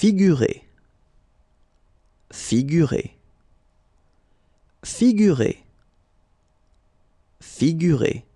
figurer, figurer, figurer, figurer.